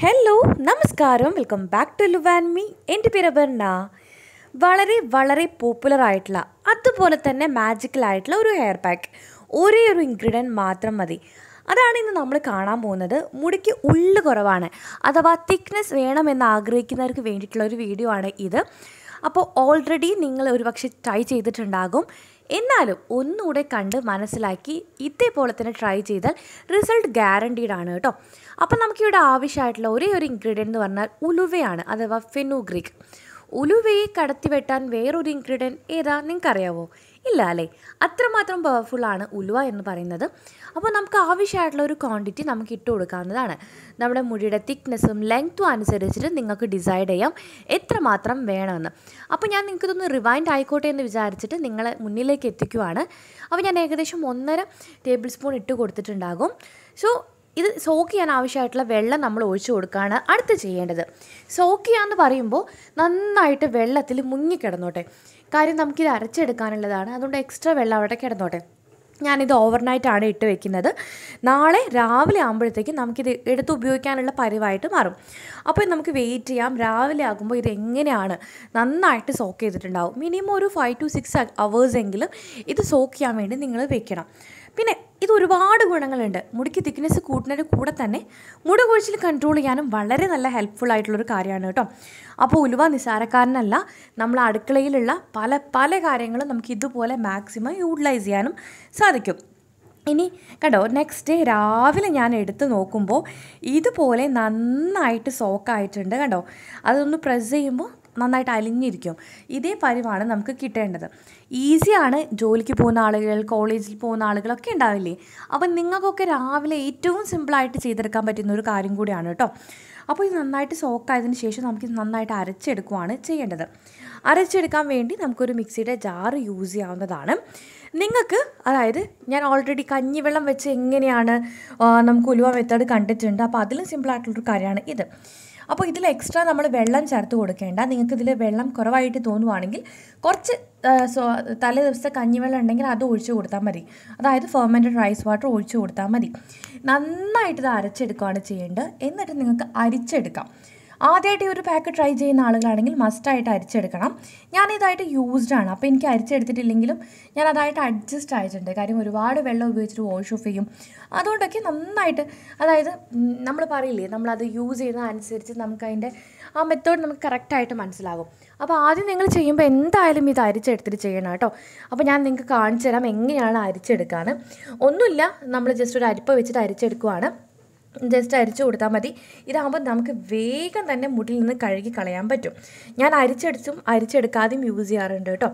hello നമസ്കാരം welcome back to and me എൻ്റെ പേര് അപർണ വളരെ വളരെ പോപ്പുലർ ആയിട്ടുള്ള അതുപോലെ തന്നെ മാജിക്കൽ ആയിട്ടുള്ള ഒരു ഹെയർ പാക്ക് ഒരേ ഒരു ഇൻഗ്രീഡിയൻറ്റ് മാത്രം മതി അതാണ് ഇന്ന് നമ്മൾ കാണാൻ പോകുന്നത് മുടിക്ക് ഉള്ളു കുറവാണ് അഥവാ തിക്നെസ് വേണമെന്ന് ആഗ്രഹിക്കുന്നവർക്ക് വേണ്ടിയിട്ടുള്ള ഒരു വീഡിയോ ആണ് ഇത് അപ്പോൾ ഓൾറെഡി നിങ്ങൾ ഒരുപക്ഷെ ട്രൈ ചെയ്തിട്ടുണ്ടാകും എന്നാലും ഒന്നുകൂടെ കണ്ട് മനസ്സിലാക്കി ഇതേപോലെ തന്നെ ട്രൈ ചെയ്താൽ റിസൾട്ട് ഗ്യാരണ്ടീഡ് ആണ് കേട്ടോ അപ്പോൾ നമുക്കിവിടെ ആവശ്യമായിട്ടുള്ള ഒരേ ഒരു ഇൻഗ്രീഡിയൻ്റ് എന്ന് പറഞ്ഞാൽ ഉലുവയാണ് അഥവാ ഫെനുഗ്രിക് ഉലുവയെ കടത്തി വെട്ടാൻ വേറൊരു ഇൻഗ്രീഡിയൻറ്റ് ഏതാ നിങ്ങൾക്കറിയാവോ ഇല്ല അല്ലേ അത്രമാത്രം ആണ് ഉലുവ എന്ന് പറയുന്നത് അപ്പോൾ നമുക്ക് ആവശ്യമായിട്ടുള്ള ഒരു ക്വാണ്ടിറ്റി നമുക്ക് ഇട്ട് കൊടുക്കാവുന്നതാണ് നമ്മുടെ മുടിയുടെ തിക്നെസ്സും ലെങ്ത്തും അനുസരിച്ചിട്ട് നിങ്ങൾക്ക് ഡിസൈഡ് ചെയ്യാം എത്രമാത്രം വേണമെന്ന് അപ്പോൾ ഞാൻ നിങ്ങൾക്കിതൊന്ന് റിവൈൻഡ് ആയിക്കോട്ടെ എന്ന് വിചാരിച്ചിട്ട് നിങ്ങളെ മുന്നിലേക്ക് എത്തിക്കുവാണ് അപ്പോൾ ഞാൻ ഏകദേശം ഒന്നര ടേബിൾ സ്പൂൺ ഇട്ട് കൊടുത്തിട്ടുണ്ടാകും സോ ഇത് സോക്ക് ചെയ്യാൻ ആവശ്യമായിട്ടുള്ള വെള്ളം നമ്മൾ ഒഴിച്ചു കൊടുക്കുകയാണ് അടുത്ത് ചെയ്യേണ്ടത് സോക്ക് ചെയ്യാന്ന് പറയുമ്പോൾ നന്നായിട്ട് വെള്ളത്തിൽ മുങ്ങിക്കിടന്നോട്ടെ കാര്യം നമുക്കിത് അരച്ചെടുക്കാനുള്ളതാണ് അതുകൊണ്ട് എക്സ്ട്രാ വെള്ളം അവിടെ കിടന്നോട്ടെ ഞാനിത് ഓവർനൈറ്റാണ് ഇട്ട് വെക്കുന്നത് നാളെ രാവിലെ ആകുമ്പോഴത്തേക്കും നമുക്കിത് എടുത്ത് ഉപയോഗിക്കാനുള്ള പരിവായിട്ട് മാറും അപ്പോൾ നമുക്ക് വെയിറ്റ് ചെയ്യാം രാവിലെ ആകുമ്പോൾ ഇത് എങ്ങനെയാണ് നന്നായിട്ട് സോക്ക് ചെയ്തിട്ടുണ്ടാവും മിനിമം ഒരു ഫൈവ് ടു സിക്സ് അവേഴ്സ് എങ്കിലും ഇത് സോക്ക് ചെയ്യാൻ വേണ്ടി നിങ്ങൾ വെക്കണം പിന്നെ ഇത് ഒരുപാട് ഗുണങ്ങളുണ്ട് മുടിക്ക് തിക്നെസ് കൂട്ടുന്നതിന് കൂടെ തന്നെ മുടി കുഴിച്ചിൽ കൺട്രോൾ ചെയ്യാനും വളരെ നല്ല ഹെൽപ്ഫുൾ ആയിട്ടുള്ളൊരു കാര്യമാണ് കേട്ടോ അപ്പോൾ ഉലുവ നിസാരക്കാരനല്ല നമ്മൾ അടുക്കളയിലുള്ള പല പല കാര്യങ്ങളും നമുക്ക് ഇതുപോലെ മാക്സിമം യൂട്ടിലൈസ് ചെയ്യാനും സാധിക്കും ഇനി കണ്ടോ നെക്സ്റ്റ് ഡേ രാവിലെ ഞാൻ എടുത്ത് നോക്കുമ്പോൾ ഇതുപോലെ നന്നായിട്ട് സോക്കായിട്ടുണ്ട് കണ്ടോ അതൊന്ന് പ്രസ് ചെയ്യുമ്പോൾ നന്നായിട്ട് അലിഞ്ഞിരിക്കും ഇതേ പരിവാണ് നമുക്ക് കിട്ടേണ്ടത് ഈസിയാണ് ജോലിക്ക് പോകുന്ന ആളുകൾ കോളേജിൽ പോകുന്ന ആളുകളൊക്കെ ഉണ്ടാവില്ലേ അപ്പം നിങ്ങൾക്കൊക്കെ രാവിലെ ഏറ്റവും സിമ്പിളായിട്ട് ചെയ്തെടുക്കാൻ പറ്റുന്ന ഒരു കാര്യം കൂടിയാണ് കേട്ടോ അപ്പോൾ ഇത് നന്നായിട്ട് സോക്കായതിന് ശേഷം നമുക്ക് നന്നായിട്ട് അരച്ചെടുക്കുകയാണ് ചെയ്യേണ്ടത് അരച്ചെടുക്കാൻ വേണ്ടി നമുക്കൊരു മിക്സിയുടെ ജാറ് യൂസ് ചെയ്യാവുന്നതാണ് നിങ്ങൾക്ക് അതായത് ഞാൻ ഓൾറെഡി കഞ്ഞിവെള്ളം വെച്ച് എങ്ങനെയാണ് നമുക്ക് ഉലുവ മെത്തേഡ് കണ്ടിട്ടുണ്ട് അപ്പോൾ അതിലും സിമ്പിളായിട്ടുള്ളൊരു കാര്യമാണ് ഇത് അപ്പോൾ ഇതിൽ എക്സ്ട്രാ നമ്മൾ വെള്ളം ചേർത്ത് കൊടുക്കേണ്ട നിങ്ങൾക്ക് ഇതിൽ വെള്ളം കുറവായിട്ട് തോന്നുവാണെങ്കിൽ കുറച്ച് സോ തലേ ദിവസത്തെ കഞ്ഞിവെള്ളം ഉണ്ടെങ്കിൽ അത് ഒഴിച്ചു കൊടുത്താൽ മതി അതായത് ഫെർമെൻറ്റഡ് റൈസ് വാട്ടർ ഒഴിച്ചു കൊടുത്താൽ മതി നന്നായിട്ട് ഇത് അരച്ചെടുക്കുകയാണ് ചെയ്യേണ്ടത് എന്നിട്ട് നിങ്ങൾക്ക് അരിച്ചെടുക്കാം ആദ്യമായിട്ട് ഈ ഒരു പാക്ക് ട്രൈ ചെയ്യുന്ന ആളുകളാണെങ്കിൽ മസ്റ്റായിട്ട് അരിച്ചെടുക്കണം ഞാനിതായിട്ട് യൂസ്ഡ് ആണ് അപ്പോൾ എനിക്ക് അരിച്ചെടുത്തിട്ടില്ലെങ്കിലും ഞാൻ അതായിട്ട് അഡ്ജസ്റ്റ് ആയിട്ടുണ്ട് കാര്യം ഒരുപാട് വെള്ളം ഉപയോഗിച്ചിട്ട് വാഷ് ഓഫ് ചെയ്യും അതുകൊണ്ടൊക്കെ നന്നായിട്ട് അതായത് നമ്മൾ പറയില്ലേ നമ്മളത് യൂസ് ചെയ്യുന്ന അനുസരിച്ച് നമുക്കതിൻ്റെ ആ മെത്തേഡ് നമുക്ക് കറക്റ്റായിട്ട് മനസ്സിലാകും അപ്പോൾ ആദ്യം നിങ്ങൾ ചെയ്യുമ്പോൾ എന്തായാലും ഇത് അരിച്ചെടുത്തിട്ട് ചെയ്യണം കേട്ടോ അപ്പോൾ ഞാൻ നിങ്ങൾക്ക് കാണിച്ചു തരാം എങ്ങനെയാണ് അരിച്ചെടുക്കാൻ ഒന്നുമില്ല നമ്മൾ ജസ്റ്റ് ഒരു അരിപ്പ വെച്ചിട്ട് അരിച്ചെടുക്കുവാണ് ജസ്റ്റ് അരിച്ചു കൊടുത്താൽ മതി ഇതാകുമ്പോൾ നമുക്ക് വേഗം തന്നെ മുടിയിൽ നിന്ന് കഴുകി കളയാൻ പറ്റും ഞാൻ അരിച്ചടിച്ചും അരിച്ചെടുക്കാതെയും യൂസ് ചെയ്യാറുണ്ട് കേട്ടോ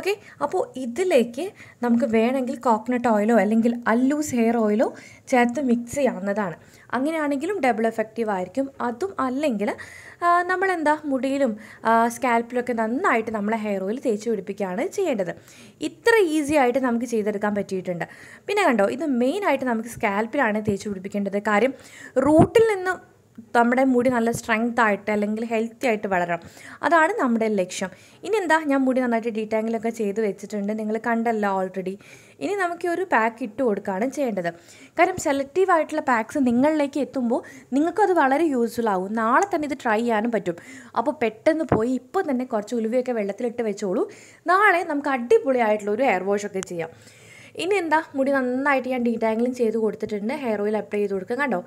ഓക്കെ അപ്പോൾ ഇതിലേക്ക് നമുക്ക് വേണമെങ്കിൽ കോക്കനട്ട് ഓയിലോ അല്ലെങ്കിൽ അല്ലൂസ് ഹെയർ ഓയിലോ ചേർത്ത് മിക്സ് ചെയ്യാവുന്നതാണ് അങ്ങനെയാണെങ്കിലും ഡബിൾ എഫക്റ്റീവ് ആയിരിക്കും അതും അല്ലെങ്കിൽ നമ്മളെന്താ മുടിയിലും സ്കാൽപ്പിലൊക്കെ നന്നായിട്ട് നമ്മളെ ഹെയർ ഓയിൽ തേച്ച് പിടിപ്പിക്കുകയാണ് ചെയ്യേണ്ടത് ഇത്ര ഈസി ആയിട്ട് നമുക്ക് ചെയ്തെടുക്കാൻ പറ്റിയിട്ടുണ്ട് പിന്നെ കണ്ടോ ഇത് മെയിനായിട്ട് നമുക്ക് സ്കാൽപ്പിലാണ് തേച്ച് പിടിപ്പിക്കേണ്ടത് കാര്യം റൂട്ടിൽ നിന്ന് നമ്മുടെ മുടി നല്ല സ്ട്രെങ്ത് ആയിട്ട് അല്ലെങ്കിൽ ഹെൽത്തി ആയിട്ട് വളരണം അതാണ് നമ്മുടെ ലക്ഷ്യം ഇനി എന്താ ഞാൻ മുടി നന്നായിട്ട് ഡീറ്റാങ്കിലൊക്കെ ചെയ്ത് വെച്ചിട്ടുണ്ട് നിങ്ങൾ കണ്ടല്ലോ ഓൾറെഡി ഇനി നമുക്ക് ഒരു പാക്ക് ഇട്ട് കൊടുക്കുകയാണ് ചെയ്യേണ്ടത് കാരണം സെലക്റ്റീവ് ആയിട്ടുള്ള പാക്സ് നിങ്ങളിലേക്ക് എത്തുമ്പോൾ നിങ്ങൾക്കത് വളരെ യൂസ്ഫുൾ ആവും നാളെ തന്നെ ഇത് ട്രൈ ചെയ്യാനും പറ്റും അപ്പോൾ പെട്ടെന്ന് പോയി ഇപ്പോൾ തന്നെ കുറച്ച് ഉലുവയൊക്കെ വെള്ളത്തിലിട്ട് വെച്ചോളൂ നാളെ നമുക്ക് അടിപൊളിയായിട്ടുള്ള ഒരു ഹെയർ വാഷ് ഒക്കെ ചെയ്യാം ഇനി എന്താ മുടി നന്നായിട്ട് ഞാൻ ഡീറ്റാങ്കിളും ചെയ്ത് കൊടുത്തിട്ടുണ്ട് ഹെയർ ഓയിൽ അപ്ലൈ ചെയ്ത് കൊടുക്കുക കണ്ടോ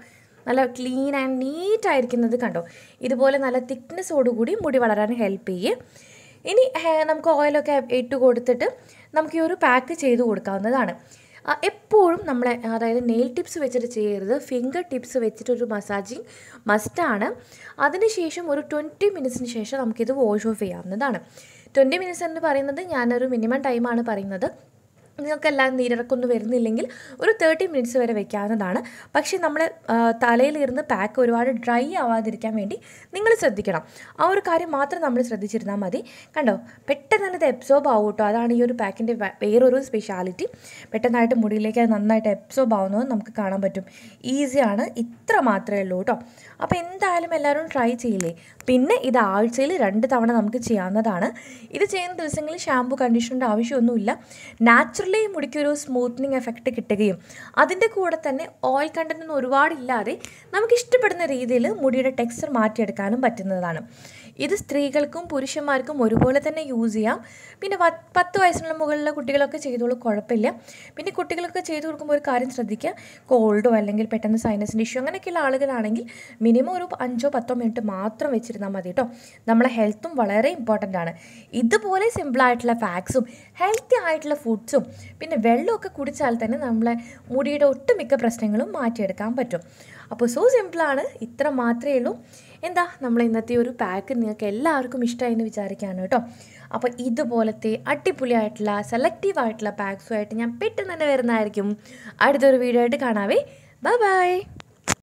നല്ല ക്ലീൻ ആൻഡ് നീറ്റ് ആയിരിക്കുന്നത് കണ്ടോ ഇതുപോലെ നല്ല തിക്നെസ്സോടുകൂടി മുടി വളരാൻ ഹെൽപ്പ് ചെയ്യും ഇനി നമുക്ക് ഓയിലൊക്കെ ഇട്ട് കൊടുത്തിട്ട് നമുക്ക് ഈ ഒരു പാക്ക് ചെയ്ത് കൊടുക്കാവുന്നതാണ് എപ്പോഴും നമ്മളെ അതായത് നെയിൽ ടിപ്സ് വെച്ചിട്ട് ചെയ്യരുത് ഫിംഗർ ടിപ്സ് വെച്ചിട്ടൊരു മസാജിങ് മസ്റ്റാണ് അതിനുശേഷം ഒരു ട്വൻറ്റി മിനിറ്റ്സിന് ശേഷം നമുക്കിത് വാഷ് ഓഫ് ചെയ്യാവുന്നതാണ് ട്വൻറ്റി മിനിറ്റ്സ് എന്ന് പറയുന്നത് ഞാനൊരു മിനിമം ടൈമാണ് പറയുന്നത് നിങ്ങൾക്കെല്ലാം നീരിറക്കൊന്നും വരുന്നില്ലെങ്കിൽ ഒരു തേർട്ടി മിനിറ്റ്സ് വരെ വെക്കാവുന്നതാണ് പക്ഷേ നമ്മൾ തലയിൽ ഇരുന്ന് പാക്ക് ഒരുപാട് ഡ്രൈ ആവാതിരിക്കാൻ വേണ്ടി നിങ്ങൾ ശ്രദ്ധിക്കണം ആ ഒരു കാര്യം മാത്രം നമ്മൾ ശ്രദ്ധിച്ചിരുന്നാൽ മതി കണ്ടോ പെട്ടെന്ന് തന്നെ ഇത് എബ്സോർബ് ആവും കേട്ടോ അതാണ് ഈ ഒരു പാക്കിൻ്റെ വേറൊരു സ്പെഷ്യാലിറ്റി പെട്ടെന്നായിട്ട് മുടിയിലേക്ക് അത് നന്നായിട്ട് എബ്സോർബ് ആവുന്നത് നമുക്ക് കാണാൻ പറ്റും ഈസിയാണ് ഇത്ര മാത്രമേ ഉള്ളൂ കേട്ടോ അപ്പോൾ എന്തായാലും എല്ലാവരും ട്രൈ ചെയ്യില്ലേ പിന്നെ ഇത് ആഴ്ചയിൽ രണ്ട് തവണ നമുക്ക് ചെയ്യാവുന്നതാണ് ഇത് ചെയ്യുന്ന ദിവസങ്ങളിൽ ഷാമ്പു കണ്ടീഷണറിൻ്റെ ആവശ്യമൊന്നുമില്ല നാച്ചുറൽ മുടിക്ക് ഒരു സ്മൂത്തനിങ് എഫക്റ്റ് കിട്ടുകയും അതിൻ്റെ കൂടെ തന്നെ ഓയിൽ കണ്ടൻറ്റ് ഒന്നും ഒരുപാടില്ലാതെ നമുക്ക് ഇഷ്ടപ്പെടുന്ന രീതിയിൽ മുടിയുടെ ടെക്സ്ചർ മാറ്റിയെടുക്കാനും പറ്റുന്നതാണ് ഇത് സ്ത്രീകൾക്കും പുരുഷന്മാർക്കും ഒരുപോലെ തന്നെ യൂസ് ചെയ്യാം പിന്നെ പത്ത് വയസ്സിനുള്ള മുകളിലുള്ള കുട്ടികളൊക്കെ ചെയ്തോളൂ കുഴപ്പമില്ല പിന്നെ കുട്ടികളൊക്കെ ചെയ്തു കൊടുക്കുമ്പോൾ ഒരു കാര്യം ശ്രദ്ധിക്കുക കോൾഡോ അല്ലെങ്കിൽ പെട്ടെന്ന് സൈനസിൻ്റെ ഇഷ്യൂ അങ്ങനെയൊക്കെയുള്ള ആളുകളാണെങ്കിൽ മിനിമം ഒരു അഞ്ചോ പത്തോ മിനിറ്റ് മാത്രം വെച്ചിരുന്നാൽ മതി കേട്ടോ നമ്മളെ ഹെൽത്തും വളരെ ഇമ്പോർട്ടൻ്റ് ആണ് ഇതുപോലെ സിമ്പിളായിട്ടുള്ള ഫാക്സും ഹെൽത്തി ആയിട്ടുള്ള ഫുഡ്സും പിന്നെ വെള്ളമൊക്കെ കുടിച്ചാൽ തന്നെ നമ്മളെ മുടിയുടെ ഒട്ടുമിക്ക പ്രശ്നങ്ങളും മാറ്റിയെടുക്കാൻ പറ്റും അപ്പോൾ സോ സിമ്പിളാണ് ഇത്ര മാത്രമേ ഉള്ളൂ എന്താ നമ്മൾ ഇന്നത്തെ ഒരു പാക്ക് നിങ്ങൾക്ക് എല്ലാവർക്കും എന്ന് വിചാരിക്കുകയാണ് കേട്ടോ അപ്പോൾ ഇതുപോലത്തെ അടിപൊളിയായിട്ടുള്ള സെലക്റ്റീവ് ആയിട്ടുള്ള പാക്സുമായിട്ട് ഞാൻ പെട്ടെന്ന് തന്നെ വരുന്നതായിരിക്കും അടുത്തൊരു വീഡിയോ ആയിട്ട് കാണാവേ ബൈ ബൈ